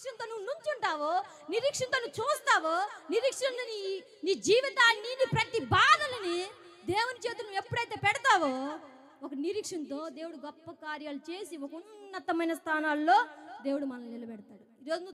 నిరీక్షణతో నువ్వు నుంచుంటావో నిరీక్షణతో నువ్వు చూస్తావో నిరీక్షణ నీ నీ జీవితాన్ని నీ ప్రతి బాధలని దేవుని చేతులు నువ్వు ఎప్పుడైతే పెడతావో ఒక నిరీక్షణతో దేవుడు గొప్ప కార్యాలు చేసి ఒక ఉన్నతమైన స్థానాల్లో దేవుడు మనల్ని నిలబెడతాడు ఈరోజు